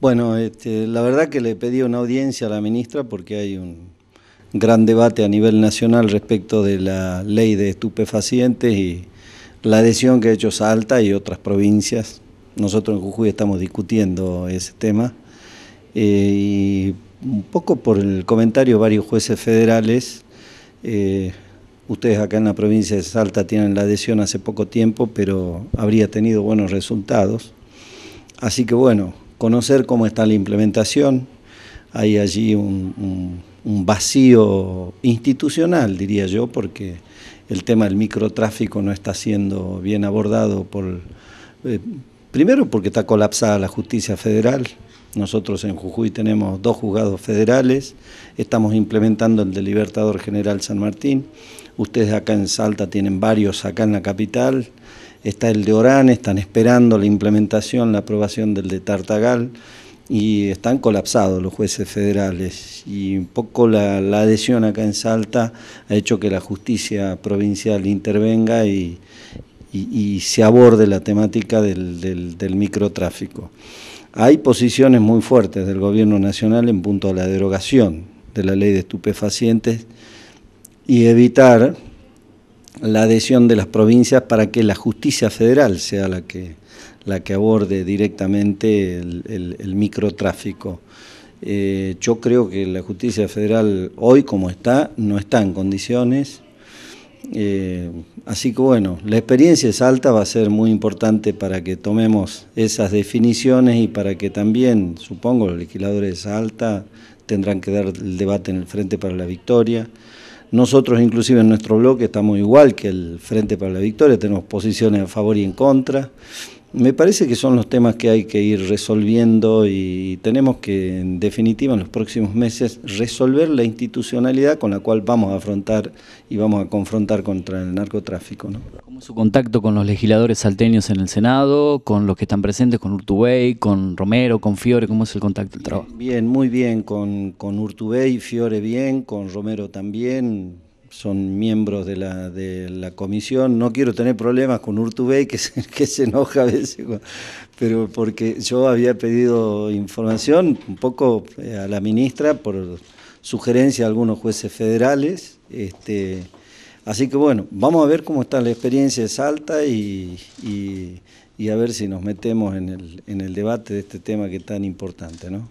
Bueno, este, la verdad que le pedí una audiencia a la ministra porque hay un gran debate a nivel nacional respecto de la ley de estupefacientes y la adhesión que ha hecho Salta y otras provincias. Nosotros en Jujuy estamos discutiendo ese tema. Eh, y un poco por el comentario de varios jueces federales, eh, ustedes acá en la provincia de Salta tienen la adhesión hace poco tiempo, pero habría tenido buenos resultados. Así que bueno, conocer cómo está la implementación. Hay allí un, vacío institucional, diría yo, porque el tema del microtráfico no está siendo bien abordado por... Eh, primero porque está colapsada la justicia federal. Nosotros en Jujuy tenemos dos juzgados federales, estamos implementando el del Libertador General San Martín, ustedes acá en Salta tienen varios acá en la capital está el de Orán, están esperando la implementación, la aprobación del de Tartagal y están colapsados los jueces federales y un poco la, adhesión acá en Salta ha hecho que la justicia provincial intervenga y, se aborde la temática del, microtráfico. Hay posiciones muy fuertes del gobierno nacional en punto a la derogación de la ley de estupefacientes y evitar la adhesión de las provincias para que la justicia federal sea la que, la que aborde directamente el, microtráfico. Eh, yo creo que la justicia federal hoy como está, no está en condiciones. Eh, así que bueno, la experiencia es alta, va a ser muy importante para que tomemos esas definiciones y para que también, supongo, los legisladores alta tendrán que dar el debate en el Frente para la Victoria. Nosotros inclusive en nuestro bloque estamos igual que el Frente para la Victoria, tenemos posiciones a favor y en contra. Me parece que son los temas que hay que ir resolviendo y tenemos que, en definitiva, en los próximos meses resolver la institucionalidad con la cual vamos a afrontar y vamos a confrontar contra el narcotráfico. ¿no? ¿Cómo su contacto con los legisladores salteños en el Senado, con los que están presentes, con Urtubey, con Romero, con Fiore? ¿Cómo es el contacto, del trabajo? Bien, muy bien, con, con Urtubey, Fiore bien, con Romero también, son miembros de la, de la comisión. No quiero tener problemas con Urtubey, que se, que se enoja a veces, pero porque yo había pedido información un poco eh, a la ministra por sugerencia de algunos jueces federales. Este, así que bueno, vamos a ver cómo está la experiencia de Salta y, a ver si nos metemos en el, en el debate de este tema que es tan importante. ¿no?